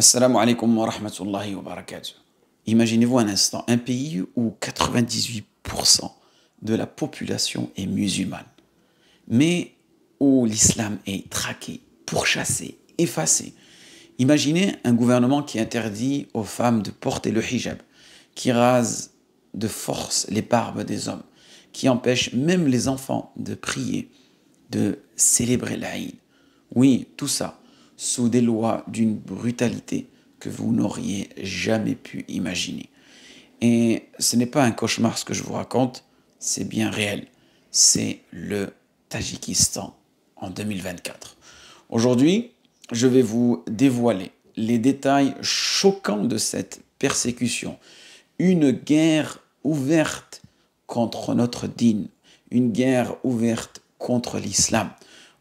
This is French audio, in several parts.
Assalamu alaikum wa wa barakatuh. Imaginez-vous un instant un pays où 98% de la population est musulmane, mais où l'islam est traqué, pourchassé, effacé. Imaginez un gouvernement qui interdit aux femmes de porter le hijab, qui rase de force les barbes des hommes, qui empêche même les enfants de prier, de célébrer l'Aïd. Oui, tout ça sous des lois d'une brutalité que vous n'auriez jamais pu imaginer. Et ce n'est pas un cauchemar ce que je vous raconte, c'est bien réel. C'est le Tadjikistan en 2024. Aujourd'hui, je vais vous dévoiler les détails choquants de cette persécution. Une guerre ouverte contre notre digne une guerre ouverte contre l'islam.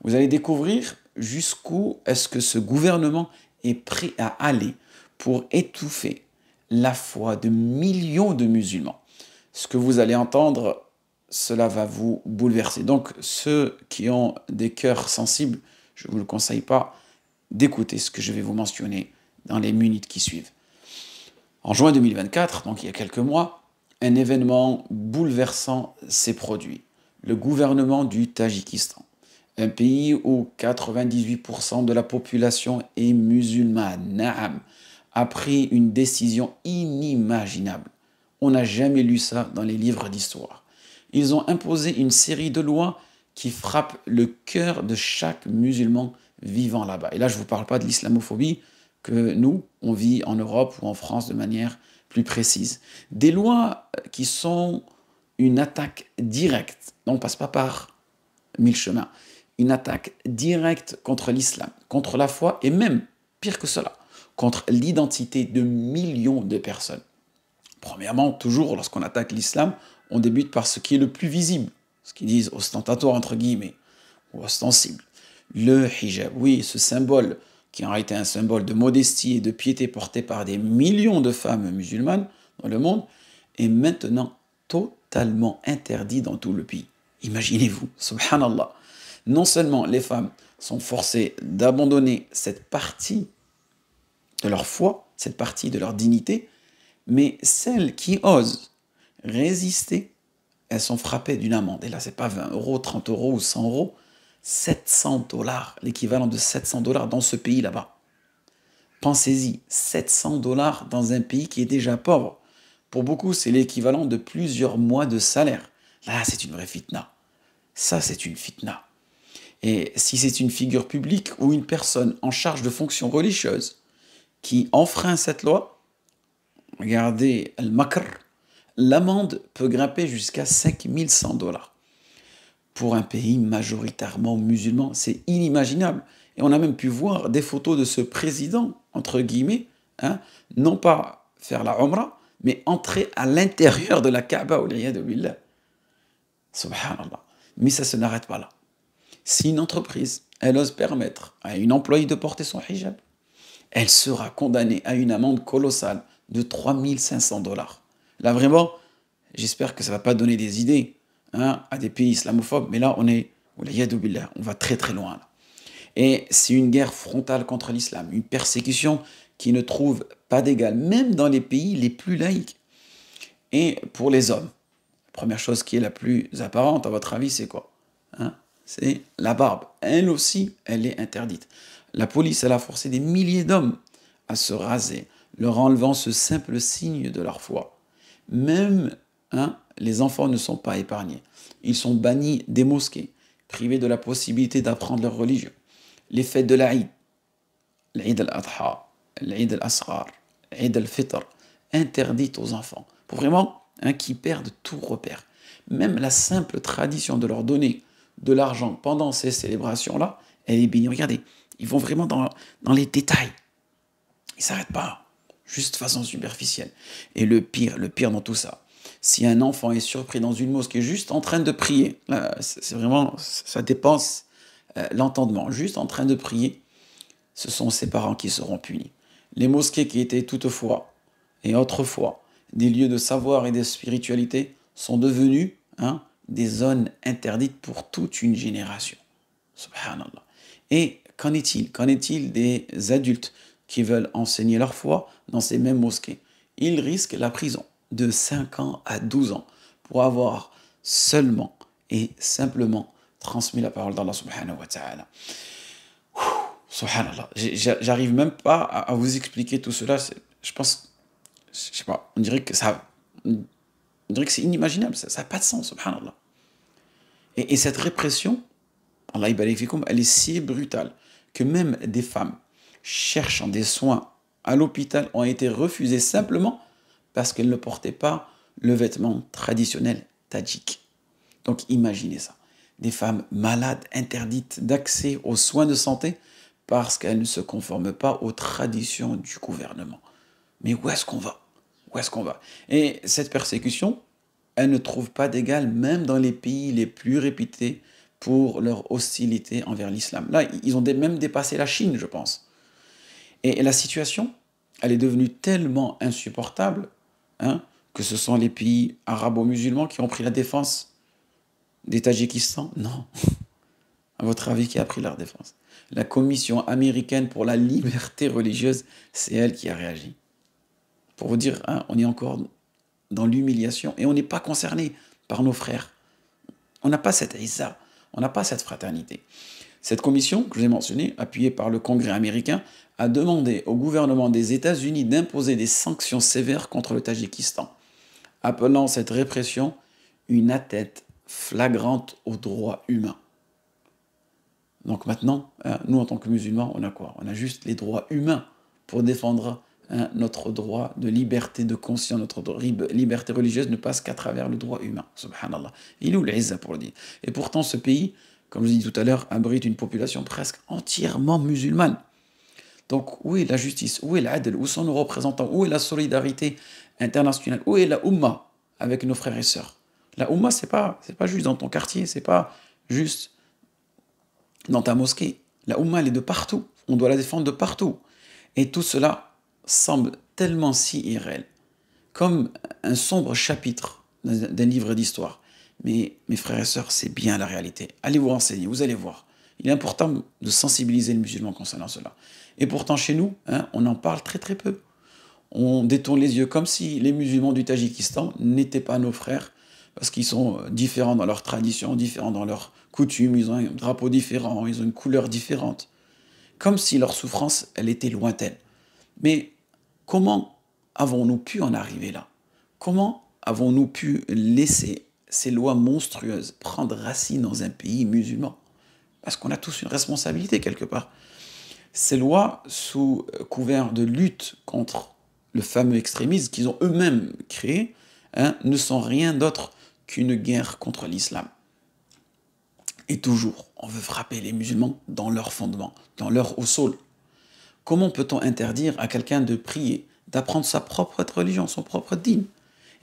Vous allez découvrir jusqu'où est-ce que ce gouvernement est prêt à aller pour étouffer la foi de millions de musulmans. Ce que vous allez entendre, cela va vous bouleverser. Donc ceux qui ont des cœurs sensibles, je ne vous le conseille pas d'écouter ce que je vais vous mentionner dans les minutes qui suivent. En juin 2024, donc il y a quelques mois, un événement bouleversant s'est produit. Le gouvernement du Tadjikistan un pays où 98% de la population est musulmane, Naam, a pris une décision inimaginable. On n'a jamais lu ça dans les livres d'histoire. Ils ont imposé une série de lois qui frappent le cœur de chaque musulman vivant là-bas. Et là, je ne vous parle pas de l'islamophobie que nous, on vit en Europe ou en France de manière plus précise. Des lois qui sont une attaque directe. On ne passe pas par mille chemins une attaque directe contre l'islam, contre la foi et même, pire que cela, contre l'identité de millions de personnes. Premièrement, toujours lorsqu'on attaque l'islam, on débute par ce qui est le plus visible, ce qu'ils disent ostentatoire entre guillemets, ou ostensible. Le hijab, oui, ce symbole qui en été un symbole de modestie et de piété porté par des millions de femmes musulmanes dans le monde, est maintenant totalement interdit dans tout le pays. Imaginez-vous, subhanallah, non seulement les femmes sont forcées d'abandonner cette partie de leur foi, cette partie de leur dignité, mais celles qui osent résister, elles sont frappées d'une amende. Et là, c'est pas 20 euros, 30 euros ou 100 euros, 700 dollars, l'équivalent de 700 dollars dans ce pays là-bas. Pensez-y, 700 dollars dans un pays qui est déjà pauvre. Pour beaucoup, c'est l'équivalent de plusieurs mois de salaire. Là, c'est une vraie fitna. Ça, c'est une fitna. Et si c'est une figure publique ou une personne en charge de fonctions religieuses qui enfreint cette loi, regardez, al-makr, l'amende peut grimper jusqu'à 5100 dollars. Pour un pays majoritairement musulman, c'est inimaginable. Et on a même pu voir des photos de ce président, entre guillemets, hein, non pas faire la Umrah, mais entrer à l'intérieur de la Kaaba, au de Billah. Subhanallah. Mais ça se n'arrête pas là. Si une entreprise, elle ose permettre à une employée de porter son hijab, elle sera condamnée à une amende colossale de 3500 dollars. Là, vraiment, j'espère que ça ne va pas donner des idées hein, à des pays islamophobes, mais là, on est, on va très très loin. Et c'est une guerre frontale contre l'islam, une persécution qui ne trouve pas d'égal, même dans les pays les plus laïcs. Et pour les hommes, la première chose qui est la plus apparente, à votre avis, c'est quoi hein c'est la barbe. Elle aussi, elle est interdite. La police, elle a forcé des milliers d'hommes à se raser, leur enlevant ce simple signe de leur foi. Même hein, les enfants ne sont pas épargnés. Ils sont bannis des mosquées, privés de la possibilité d'apprendre leur religion. Les fêtes de l'Aïd, l'Aïd al-Adha, l'Aïd al-Asrar, l'Aïd al-Fitr, interdites aux enfants, pour vraiment hein, qu'ils perdent tout repère. Même la simple tradition de leur donner de l'argent pendant ces célébrations-là, elle est bénie. Regardez, ils vont vraiment dans, dans les détails. Ils ne s'arrêtent pas, juste de façon superficielle. Et le pire, le pire dans tout ça, si un enfant est surpris dans une mosquée juste en train de prier, c'est vraiment, ça dépense euh, l'entendement, juste en train de prier, ce sont ses parents qui seront punis. Les mosquées qui étaient toutefois et autrefois des lieux de savoir et de spiritualité sont devenues, hein, des zones interdites pour toute une génération. Subhanallah. Et qu'en est-il Qu'en est-il des adultes qui veulent enseigner leur foi dans ces mêmes mosquées Ils risquent la prison de 5 ans à 12 ans pour avoir seulement et simplement transmis la parole d'Allah subhanahu wa ta'ala. Subhanallah. J'arrive même pas à vous expliquer tout cela. Je pense, je sais pas, on dirait que ça, on dirait que c'est inimaginable. Ça n'a pas de sens, subhanallah. Et, cette répression, elle est si brutale que même des femmes cherchant des soins à l'hôpital ont été refusées simplement parce qu'elles ne portaient pas le vêtement traditionnel tadjik. Donc imaginez ça. Des femmes malades interdites d'accès aux soins de santé parce qu'elles ne se conforment pas aux traditions du gouvernement. Mais où est-ce qu'on va Où est-ce qu'on va Et cette persécution, elle ne trouve pas d'égal même dans les pays les plus réputés pour leur hostilité envers l'islam. Là, ils ont même dépassé la Chine, je pense. Et la situation, elle est devenue tellement insupportable hein, que ce sont les pays arabo-musulmans qui ont pris la défense des Tadjikistan. Non. À votre avis, qui a pris leur défense La Commission américaine pour la liberté religieuse, c'est elle qui a réagi. Pour vous dire, hein, on est encore dans l'humiliation. Et on n'est pas concerné par nos frères. On n'a pas cette isa, on n'a pas cette fraternité. Cette commission que je vous ai mentionnée, appuyée par le Congrès américain, a demandé au gouvernement des États-Unis d'imposer des sanctions sévères contre le Tadjikistan, appelant cette répression une attête flagrante aux droits humains. Donc maintenant, hein, nous en tant que musulmans, on a quoi On a juste les droits humains pour défendre Hein, notre droit de liberté de conscience, notre liberté religieuse ne passe qu'à travers le droit humain. Subhanallah. Il est où pour le dire Et pourtant, ce pays, comme je dis dit tout à l'heure, abrite une population presque entièrement musulmane. Donc, où est la justice Où est l'adl Où sont nos représentants Où est la solidarité internationale Où est la Ummah avec nos frères et sœurs La Ummah, ce n'est pas, pas juste dans ton quartier, c'est pas juste dans ta mosquée. La Ummah, elle est de partout. On doit la défendre de partout. Et tout cela, semble tellement si irréel, comme un sombre chapitre d'un livre d'histoire. Mais mes frères et sœurs, c'est bien la réalité. Allez vous renseigner, vous allez voir. Il est important de sensibiliser le musulmans concernant cela. Et pourtant, chez nous, hein, on en parle très très peu. On détourne les yeux comme si les musulmans du Tadjikistan n'étaient pas nos frères, parce qu'ils sont euh, différents dans leurs traditions, différents dans leurs coutumes, ils ont un drapeau différent, ils ont une couleur différente. Comme si leur souffrance, elle était lointaine. Mais Comment avons-nous pu en arriver là Comment avons-nous pu laisser ces lois monstrueuses prendre racine dans un pays musulman Parce qu'on a tous une responsabilité quelque part. Ces lois, sous couvert de lutte contre le fameux extrémisme qu'ils ont eux-mêmes créé, hein, ne sont rien d'autre qu'une guerre contre l'islam. Et toujours, on veut frapper les musulmans dans leur fondement, dans leur au sol. Comment peut-on interdire à quelqu'un de prier, d'apprendre sa propre religion, son propre dîme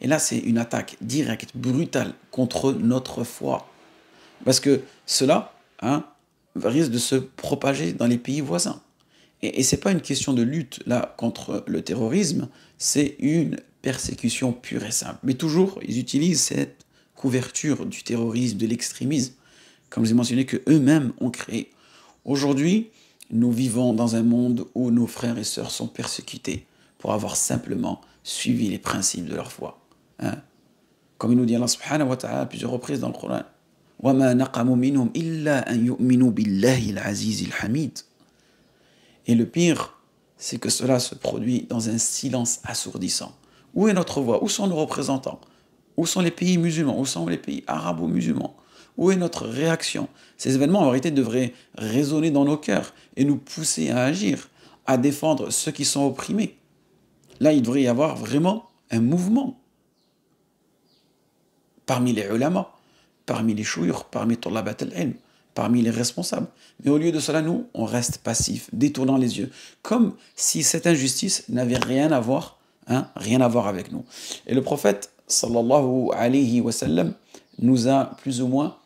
Et là, c'est une attaque directe, brutale contre notre foi. Parce que cela hein, risque de se propager dans les pays voisins. Et, ce n'est pas une question de lutte là contre le terrorisme, c'est une persécution pure et simple. Mais toujours, ils utilisent cette couverture du terrorisme, de l'extrémisme, comme vous je ai mentionné, que eux-mêmes ont créé. Aujourd'hui, nous vivons dans un monde où nos frères et sœurs sont persécutés pour avoir simplement suivi les principes de leur foi. Hein. Comme il nous dit Allah wa ta'ala à plusieurs reprises dans le Coran. Et le pire, c'est que cela se produit dans un silence assourdissant. Où est notre voix Où sont nos représentants Où sont les pays musulmans Où sont les pays arabes musulmans où est notre réaction Ces événements, en vérité, devraient résonner dans nos cœurs et nous pousser à agir, à défendre ceux qui sont opprimés. Là, il devrait y avoir vraiment un mouvement parmi les ulama, parmi les shuyur, parmi Tullabat al-ilm, parmi les responsables. Mais au lieu de cela, nous, on reste passifs, détournant les yeux, comme si cette injustice n'avait rien à voir, hein, rien à voir avec nous. Et le prophète, sallallahu alayhi wa sallam, nous a plus ou moins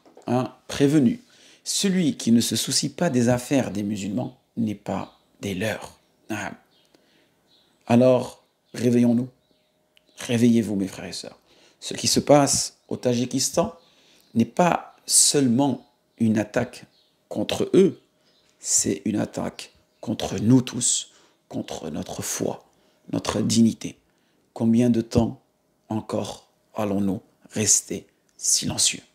prévenu. Celui qui ne se soucie pas des affaires des musulmans n'est pas des leurs. Ah. Alors, réveillons-nous. Réveillez-vous, mes frères et sœurs. Ce qui se passe au Tadjikistan n'est pas seulement une attaque contre eux, c'est une attaque contre nous tous, contre notre foi, notre dignité. Combien de temps encore allons-nous rester silencieux